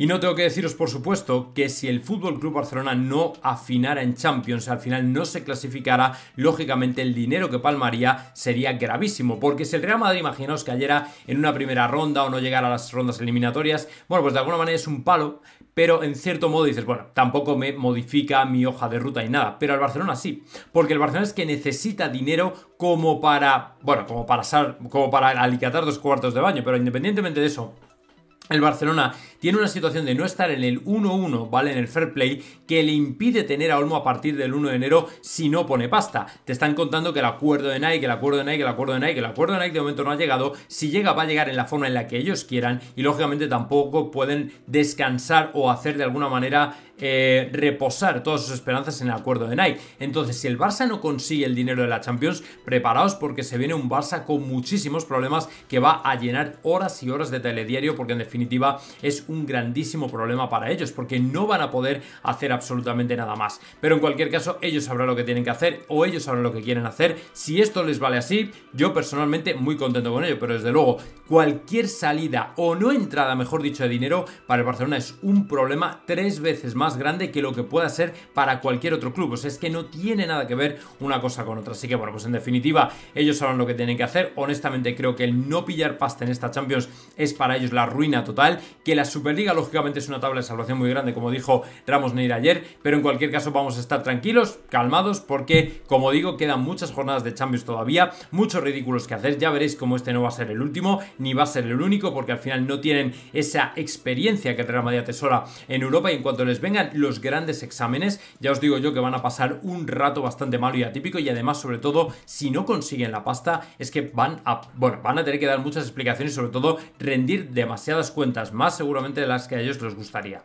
Y no tengo que deciros, por supuesto, que si el Fútbol Club Barcelona no afinara en Champions, al final no se clasificara, lógicamente el dinero que palmaría sería gravísimo. Porque si el Real Madrid, imaginaos, cayera en una primera ronda o no llegara a las rondas eliminatorias, bueno, pues de alguna manera es un palo, pero en cierto modo dices, bueno, tampoco me modifica mi hoja de ruta y nada. Pero al Barcelona sí, porque el Barcelona es que necesita dinero como para, bueno, como para, como para alicatar dos cuartos de baño, pero independientemente de eso. El Barcelona tiene una situación de no estar en el 1-1, ¿vale? En el fair play, que le impide tener a Olmo a partir del 1 de enero si no pone pasta. Te están contando que el acuerdo de Nike, el acuerdo de Nike, el acuerdo de Nike, el acuerdo de Nike de momento no ha llegado. Si llega, va a llegar en la forma en la que ellos quieran y lógicamente tampoco pueden descansar o hacer de alguna manera eh, reposar todas sus esperanzas en el acuerdo de Nike. Entonces, si el Barça no consigue el dinero de la Champions, preparaos porque se viene un Barça con muchísimos problemas que va a llenar horas y horas de telediario porque en definitiva definitiva es un grandísimo problema para ellos porque no van a poder hacer absolutamente nada más. Pero en cualquier caso, ellos sabrán lo que tienen que hacer o ellos sabrán lo que quieren hacer. Si esto les vale así, yo personalmente muy contento con ello, pero desde luego, cualquier salida o no entrada, mejor dicho, de dinero para el Barcelona es un problema tres veces más grande que lo que pueda ser para cualquier otro club. O sea, es que no tiene nada que ver una cosa con otra. Así que bueno, pues en definitiva, ellos sabrán lo que tienen que hacer. Honestamente, creo que el no pillar pasta en esta Champions es para ellos la ruina total, que la Superliga lógicamente es una tabla de salvación muy grande, como dijo Ramos Neira ayer, pero en cualquier caso vamos a estar tranquilos, calmados, porque como digo, quedan muchas jornadas de Champions todavía, muchos ridículos que hacer, ya veréis cómo este no va a ser el último, ni va a ser el único, porque al final no tienen esa experiencia que Real Madrid atesora en Europa y en cuanto les vengan los grandes exámenes, ya os digo yo que van a pasar un rato bastante malo y atípico y además sobre todo si no consiguen la pasta es que van a, bueno, van a tener que dar muchas explicaciones sobre todo rendir demasiadas cuentas cuentas más seguramente de las que a ellos les gustaría.